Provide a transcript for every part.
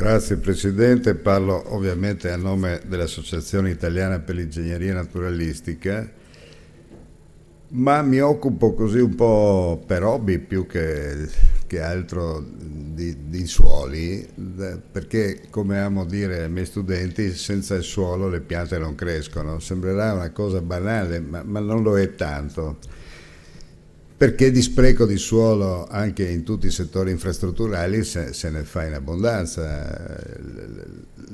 Grazie Presidente, parlo ovviamente a nome dell'Associazione Italiana per l'Ingegneria Naturalistica, ma mi occupo così un po' per hobby più che, che altro di, di, suoli, perché come amo dire ai miei studenti, senza il suolo le piante non crescono. Sembrerà una cosa banale, ma, ma non lo è tanto perché di spreco di suolo anche in tutti i settori infrastrutturali se, se, ne fa in abbondanza.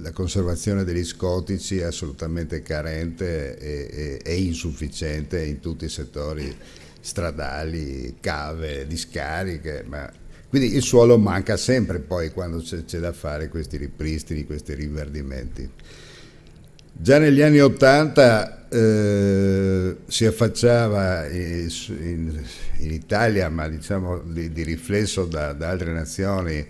La conservazione degli scotici è assolutamente carente e, e, e insufficiente in tutti i settori stradali, cave, discariche, ma quindi il suolo manca sempre poi quando c'è, da fare questi ripristini, questi rinverdimenti. Già negli anni Ottanta eh, si affacciava in, in, in, Italia, ma diciamo di, di riflesso da, da, altre nazioni,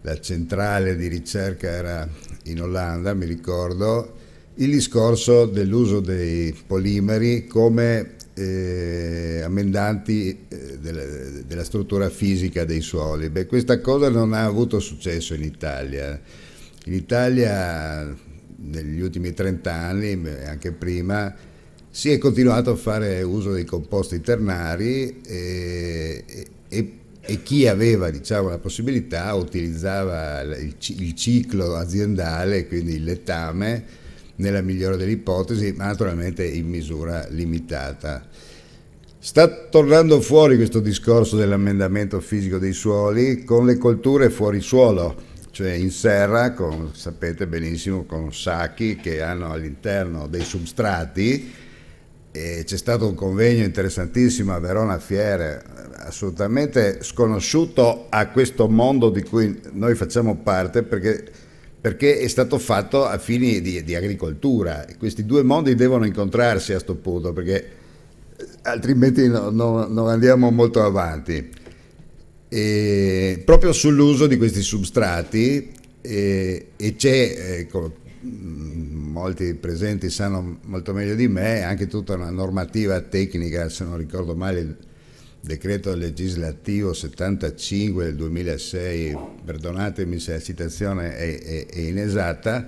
la centrale di ricerca era in Olanda, mi ricordo, il discorso dell'uso dei polimeri come eh, ammendanti eh, della, della, struttura fisica dei suoli. Beh, questa cosa non ha avuto successo in Italia. In Italia negli ultimi 30 anni, anche prima, si è continuato a fare uso dei composti ternari e, e, e chi aveva diciamo, la possibilità utilizzava il, il, ciclo aziendale, quindi il letame, nella migliore delle ipotesi, ma naturalmente in misura limitata. Sta tornando fuori questo discorso dell'ammendamento fisico dei suoli con le colture fuori suolo cioè in serra, con, sapete benissimo, con sacchi che hanno all'interno dei substrati. E c'è stato un convegno interessantissimo a Verona Fiere, assolutamente sconosciuto a questo mondo di cui noi facciamo parte perché, perché è stato fatto a fini di, di agricoltura. E questi due mondi devono incontrarsi a questo punto perché eh, altrimenti no, no, non andiamo molto avanti. E proprio sull'uso di questi substrati e, e c'è, ecco, mm, molti presenti sanno molto meglio di me, anche tutta una normativa tecnica, se non ricordo male il decreto legislativo 75 del 2006, perdonatemi se la citazione è, è, è inesatta,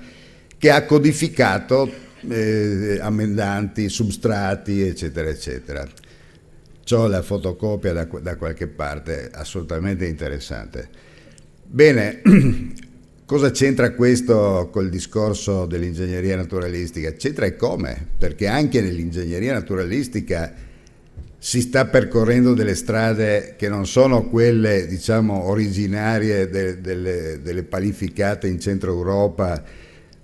che ha codificato eh, eh ammendanti, substrati, eccetera, eccetera ho la fotocopia da, da qualche parte, assolutamente interessante. Bene, cosa c'entra questo col discorso dell'ingegneria naturalistica? C'entra e come, perché anche nell'ingegneria naturalistica si sta percorrendo delle strade che non sono quelle, diciamo, originarie de, delle, delle palificate in centro Europa,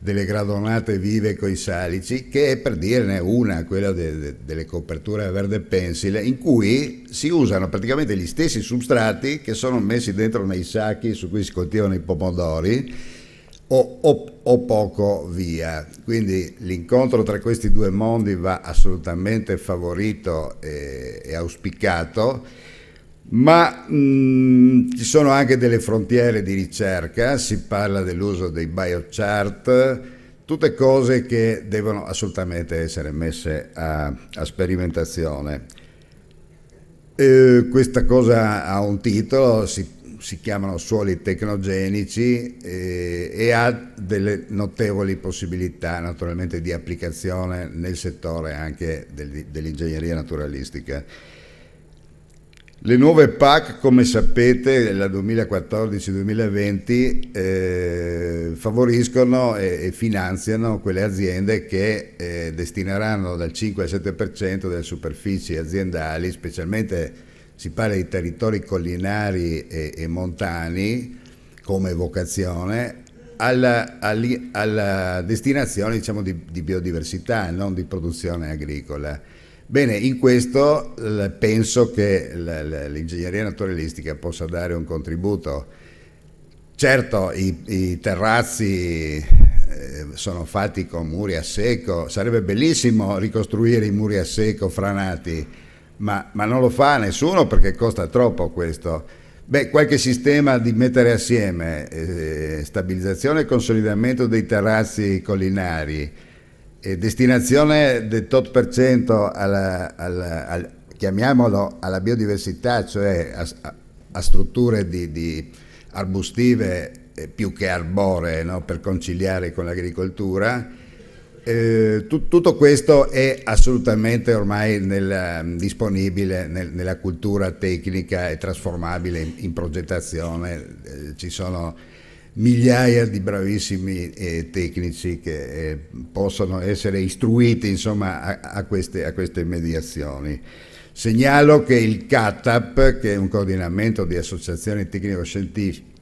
delle gradonate vive con i salici, che è per dirne una, quella de, de, delle coperture a verde pensile, in cui si usano praticamente gli stessi substrati che sono messi dentro nei sacchi su cui si coltivano i pomodori o, o, o poco via. Quindi l'incontro tra questi due mondi va assolutamente favorito e, e auspicato ma mh, mm, ci sono anche delle frontiere di ricerca, si parla dell'uso dei biochart, tutte cose che devono assolutamente essere messe a, a sperimentazione. Eh, questa cosa ha un titolo, si, si chiamano suoli tecnogenici eh, e ha delle notevoli possibilità naturalmente di applicazione nel settore anche del, dell'ingegneria naturalistica. Le nuove PAC, come sapete, la 2014-2020 eh, favoriscono e, e, finanziano quelle aziende che eh, destineranno dal 5 al 7% delle superfici aziendali, specialmente si parla di territori collinari e, e montani come vocazione, alla, alla destinazione diciamo, di, di biodiversità, non di produzione agricola. Bene, in questo penso che l'ingegneria naturalistica possa dare un contributo. Certo, i, i terrazzi eh, sono fatti con muri a secco, sarebbe bellissimo ricostruire i muri a secco franati, ma, ma non lo fa nessuno perché costa troppo questo. Beh, qualche sistema di mettere assieme eh, stabilizzazione e consolidamento dei terrazzi collinari, e destinazione del tot per cento alla, alla, al, chiamiamolo alla biodiversità, cioè a, a, a strutture di, di arbustive eh, più che arbore no? per conciliare con l'agricoltura. Eh, tu, tutto questo è assolutamente ormai nel, mm, disponibile nel, nella cultura tecnica e trasformabile in, in progettazione. Eh, ci sono migliaia di bravissimi eh, tecnici che eh, possono essere istruiti insomma, a, a, queste, a, queste, mediazioni. Segnalo che il CATAP, che è un coordinamento di associazioni tecnico-scientifiche,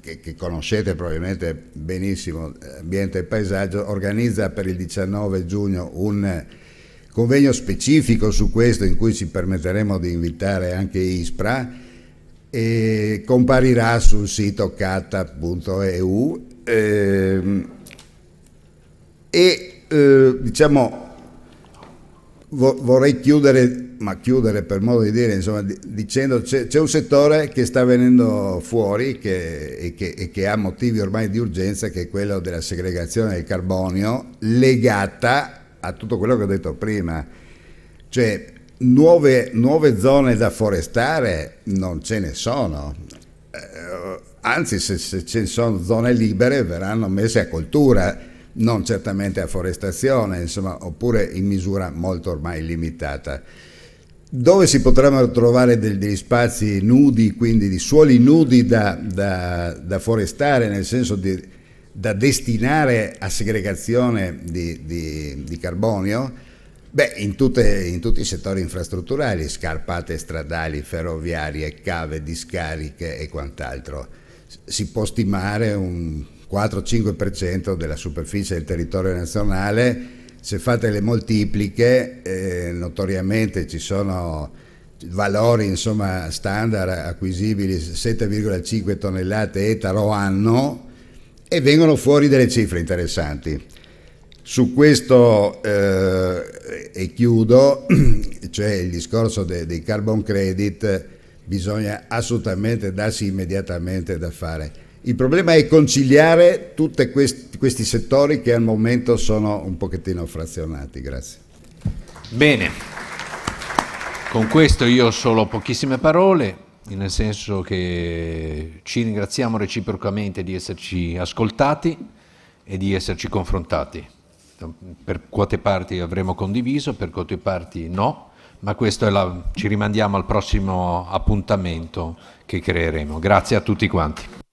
che, che, conoscete probabilmente benissimo, eh, ambiente e paesaggio, organizza per il 19 giugno un convegno specifico su questo in cui ci permetteremo di invitare anche ISPRA e comparirà sul sito kata.eu ehm, e eh, diciamo vo vorrei chiudere ma chiudere per modo di dire insomma dicendo c'è un settore che sta venendo fuori che, e, che, e che ha motivi ormai di urgenza che è quello della segregazione del carbonio legata a tutto quello che ho detto prima cioè Nuove, nuove, zone da forestare non ce ne sono. Eh, anzi, se, se ne sono zone libere verranno messe a coltura, non certamente a forestazione, insomma, oppure in misura molto ormai limitata. Dove si potranno trovare degli, spazi nudi, quindi di suoli nudi da, da, da forestare, nel senso di, da destinare a segregazione di, di, di carbonio, Beh, in, tutte, in, tutti i settori infrastrutturali, scarpate stradali, ferroviarie, cave, discariche e quant'altro. Si può stimare un 4-5% della superficie del territorio nazionale, se fate le moltipliche, eh, notoriamente ci sono valori insomma, standard acquisibili 7,5 tonnellate etaro anno e vengono fuori delle cifre interessanti. Su questo, eh, e chiudo, cioè il discorso dei de carbon credit, bisogna assolutamente darsi immediatamente da fare. Il problema è conciliare tutti questi, questi settori che al momento sono un pochettino frazionati. Grazie. Bene, con questo io ho solo pochissime parole, nel senso che ci ringraziamo reciprocamente di esserci ascoltati e di esserci confrontati per quote parti avremo condiviso, per quote parti no, ma questo la, ci rimandiamo al prossimo appuntamento che creeremo. Grazie a tutti quanti.